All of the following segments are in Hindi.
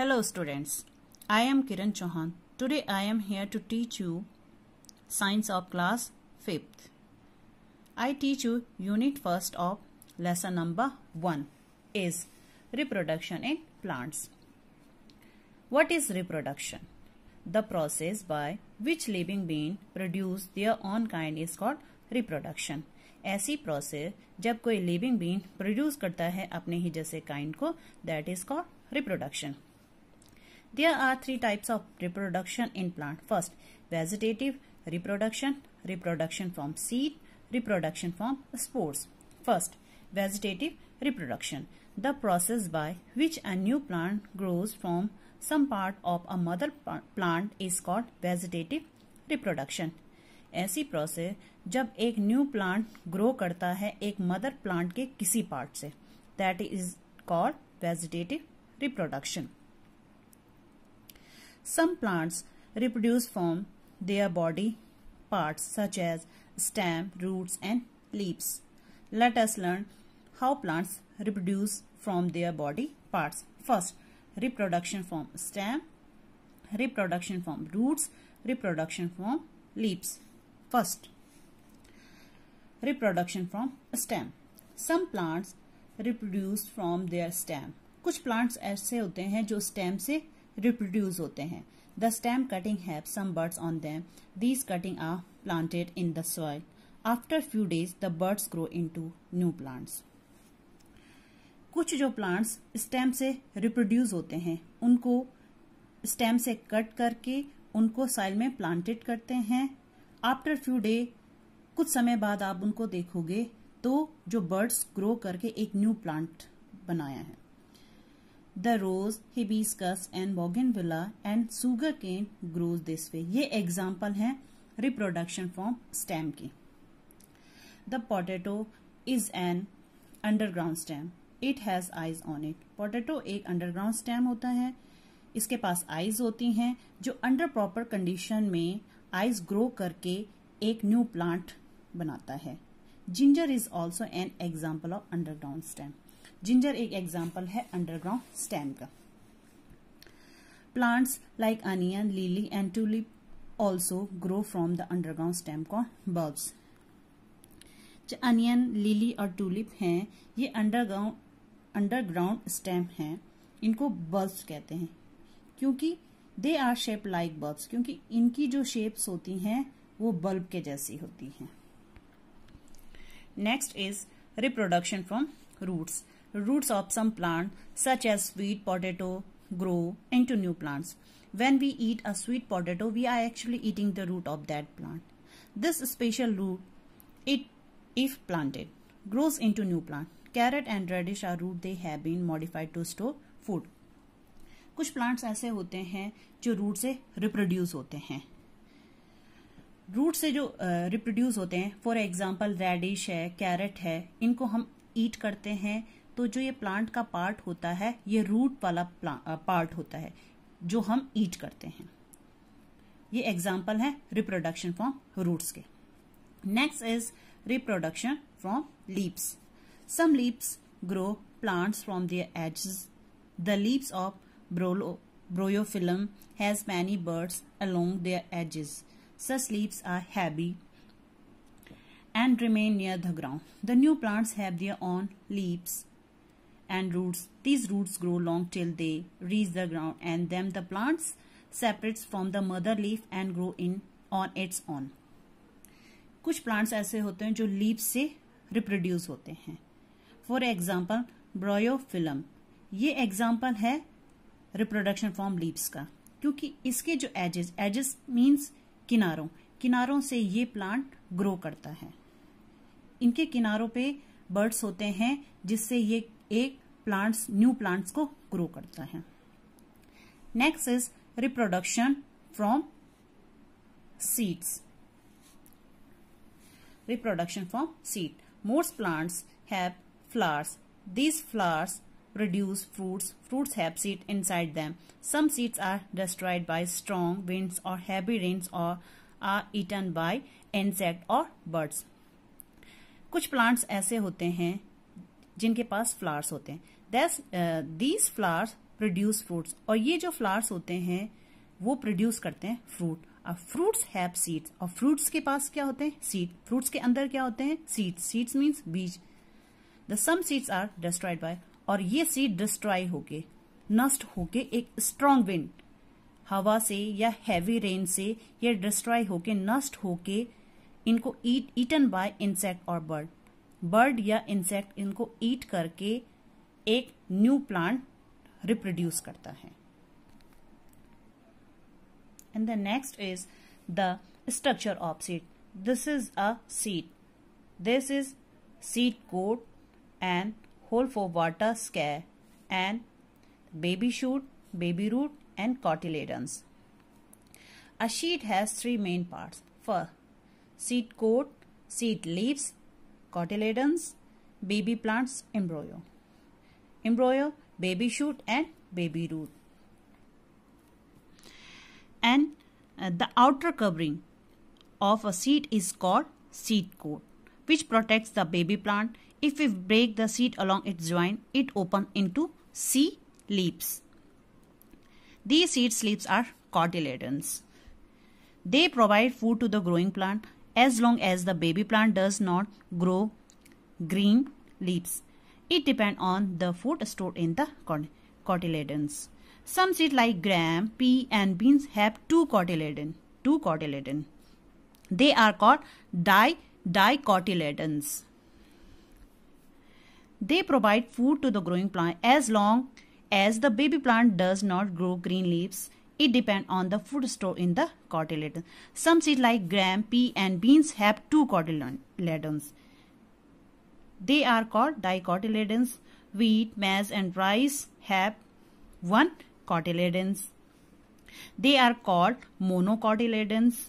Hello students, I am Kiran Chauhan. Today I am here to teach you science of class 5th. I teach you unit 1st of lesson number 1 is reproduction in plants. What is reproduction? The process by which living being produce their own kind is called reproduction ऐसी प्रोसेस जब कोई लिविंग बींग प्रोड्यूस करता है अपने ही जैसे काइंड को that is called reproduction There are three types of reproduction in plant. First, vegetative reproduction, reproduction from seed, reproduction from spores. First, vegetative reproduction, the process by which a new plant grows from some part of a mother plant is called vegetative reproduction ऐसी प्रोसेस जब एक न्यू प्लांट ग्रो करता है एक मदर प्लांट के किसी पार्ट से that is called vegetative reproduction Some plants reproduce from their body parts such as stem, roots and leaves. Let us learn how plants reproduce from their body parts. First, reproduction from stem, reproduction from roots, reproduction from leaves. First, reproduction from stem. Some plants reproduce from their stem. कुछ plants ऐसे होते हैं जो stem से रिप्रोड्यूस होते हैं the stem cutting have some buds on them these cutting are planted in the soil after few days the buds grow into new plants कुछ जो प्लांट्स स्टेम से रिप्रोड्यूस होते हैं उनको स्टेम से कट करके उनको साइल में प्लांटेड करते हैं आफ्टर फ्यू डे कुछ समय बाद आप उनको देखोगे तो जो बर्ड्स ग्रो करके एक न्यू प्लांट बनाया है the rose, hibiscus and bougainvillea and sugarcane grows this way. ये example हैं reproduction from stem की. The potato is an underground stem. It has eyes on it. Potato एक underground stem होता है इसके पास आइज होती हैं जो अंडर प्रॉपर कंडीशन में आइज ग्रो करके एक न्यू प्लांट बनाता है ginger is also an example of underground stem ginger एक एग्जाम्पल है अंडरग्राउंड स्टेम का plants like onion lily and tulip also grow from the underground stem का बर्ब्स जो अनियन लीली और टूलिप हैं ये अंडरग्राउंड अंडरग्राउंड स्टैम हैं इनको बर्ब्स कहते हैं क्योंकि they are shape like bulbs क्योंकि इनकी जो शेप्स होती हैं वो बल्ब के जैसी होती हैं next is reproduction from roots roots of some plant such as sweet potato grow into new plants. When we eat a sweet potato, we are actually eating the root of that plant. This special root, it if planted, grows into new plant. Carrot and radish are root they have been modified to store food. कुछ प्लांट्स ऐसे होते हैं जो रूट से रिप्रोड्यूस होते हैं रूट से जो रिप्रोड्यूस uh, होते हैं फॉर एग्जाम्पल रेडिश है कैरेट है इनको हम ईट करते हैं तो जो ये प्लांट का पार्ट होता है ये रूट वाला पार्ट होता है जो हम ईट करते हैं ये एग्जाम्पल है रिप्रोडक्शन फ्रॉम रूट्स के next is reproduction from leaves some leaves grow plants from their edges the leaves of bryophyllum has many buds along their edges such leaves are heavy and remain near the ground the new plants have their own leaves and roots. These roots grow long till they reach the ground and then the plants separates from the mother leaf and grow in on its own. कुछ प्लांट्स ऐसे होते हैं जो लीव से रिप्रोड्यूस होते हैं फॉर एग्जाम्पल ब्रोयोफिलम ये एग्जाम्पल है रिप्रोडक्शन फ्रॉम लीव्स का क्योंकि इसके जो एजेस एजेस मीन्स किनारों किनारों से ये प्लांट ग्रो करता है इनके किनारों पे बर्ड्स होते हैं जिससे ये एक प्लांट्स न्यू प्लांट्स को ग्रो करता है next is reproduction from seeds reproduction from seed. Most plants have flowers. These flowers produce fruits. Fruits have seed inside them. Some seeds are destroyed by strong winds or heavy rains or are eaten by insect or birds. कुछ प्लांट्स ऐसे होते हैं जिनके पास फ्लावर्स होते हैं thus these flowers produce fruits और ये जो फ्लावर्स होते हैं वो प्रोड्यूस करते हैं फ्रूट और फ्रूट्स हैव सीड्स और फ्रूट्स के पास क्या होते हैं सीड फ्रूट्स के अंदर क्या होते हैं सीड्स सीड्स मीन्स बीज the some seeds are destroyed by और ये सीड डिस्ट्रॉय होके नष्ट होके एक स्ट्रांग विंड हवा से या हैवी रेन से ये डिस्ट्रॉय होके नष्ट होके इनको ईटन बाय इंसेक्ट और बर्ड बर्ड या इंसेक्ट इनको ईट करके एक न्यू प्लांट रिप्रोड्यूस करता है and the next is the structure of seed this is a seed this is seed coat and hole for water scar and baby shoot baby root and cotyledons a seed has three main part for seed coat seed leaves cotyledons, baby plants, embryo. Embryo, baby shoot and baby root. And uh, the outer covering of a seed is called seed coat which protects the baby plant. If we break the seed along its joint, it opens into seed leaves. These seed leaves are cotyledons. They provide food to the growing plant as long as the baby plant does not grow green leaves. It depends on the food stored in the cotyledons. Some seeds like gram, pea and beans have two cotyledon. Two cotyledon. They are called di dicotyledons. They provide food to the growing plant as long as the baby plant does not grow green leaves it depends on the food store in the cotyledon. Some seeds like gram, pea and beans have two cotyledons. They are called dicotyledons. Wheat, maize and rice have one cotyledons. They are called monocotyledons.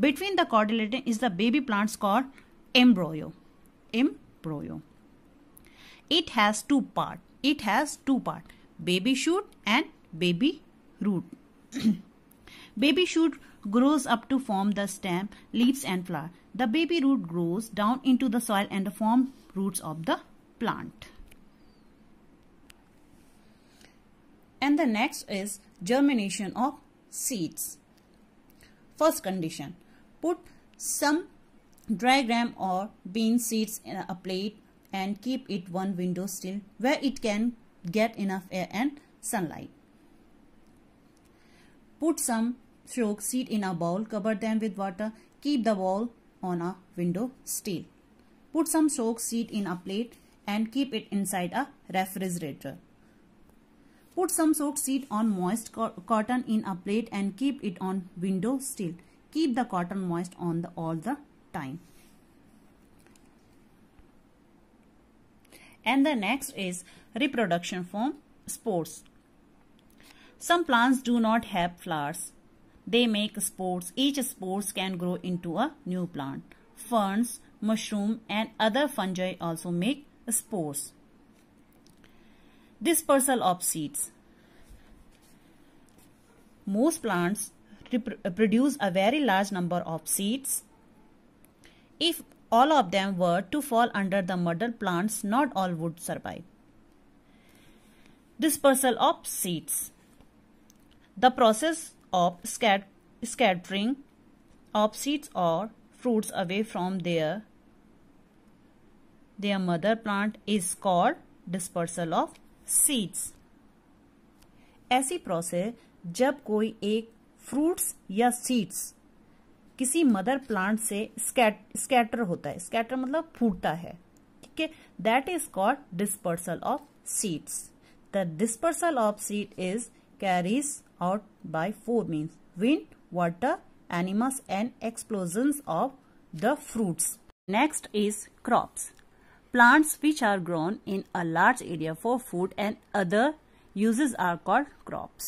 Between the cotyledon is the baby plants called embryo. Embryo. It has two part. It has two part. Baby shoot and baby root. baby shoot grows up to form the stem, leaves and flower. The baby root grows down into the soil and form roots of the plant. And the next is germination of seeds. First condition, put some dry gram or bean seeds in a plate and keep it one window still where it can get enough air and sunlight. Put some stroke seed in a bowl, cover them with water, keep the bowl on a window still. Put some stroke seed in a plate and keep it inside a refrigerator. Put some soaked seed on moist co cotton in a plate and keep it on window still. Keep the cotton moist on the all the time. And the next is reproduction form spores. Some plants do not have flowers. They make spores. Each spores can grow into a new plant. Ferns, mushroom and other fungi also make spores. Dispersal of seeds. Most plants produce a very large number of seeds. If all of them were to fall under the mother plants, not all would survive. Dispersal of seeds. the process of scat scattering of seeds or fruits away from their their mother plant is called dispersal of seeds. ऐसी प्रोसेस जब कोई एक फ्रूट्स या सीड्स किसी मदर प्लांट से स्कैट स्कैटर होता है स्कैटर मतलब फूटता है ठीक है that is called dispersal of seeds the dispersal of seed is carries out by four means wind, water, animals and explosions of the fruits. Next is crops. Plants which are grown in a large area for food and other uses are called crops.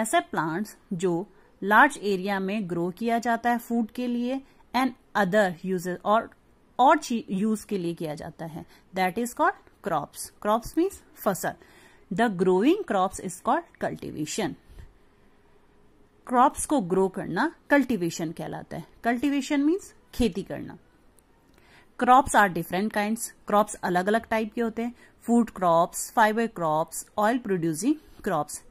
aise plants जो लार्ज एरिया में ग्रो किया जाता है फूड के लिए एंड अदर यूजेस और और यूज के लिए किया जाता है that is called crops crops means फसल the growing crops is called cultivation crops को ग्रो करना कल्टिवेशन कहलाता है कल्टिवेशन मीन्स खेती करना crops are different kind crops अलग अलग टाइप के होते हैं food crops fibre crops oil producing crops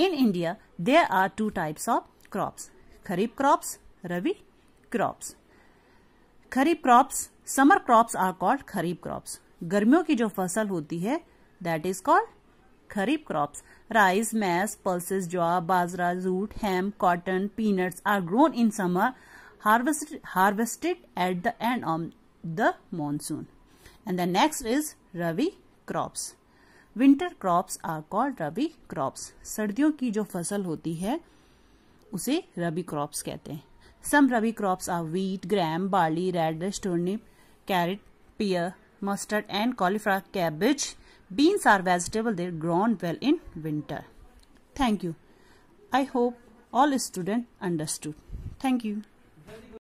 in India there are two types of crops kharif crops rabi crops kharif crops summer crops are called kharif crops गर्मियों की जो फसल होती है that is called kharif crops rice maize pulses jowar bajra jute hemp cotton peanuts are grown in summer harvested at the end of the monsoon and the next is rabi crops winter crops are called rabi crops सर्दियों की जो फसल होती है उसे रबी क्रॉप्स कहते हैं some rabi crops are wheat gram barley red turnip carrot pea mustard and cauliflower cabbage Beans are vegetable they are grown well in winter. Thank you. I hope all students understood. Thank you.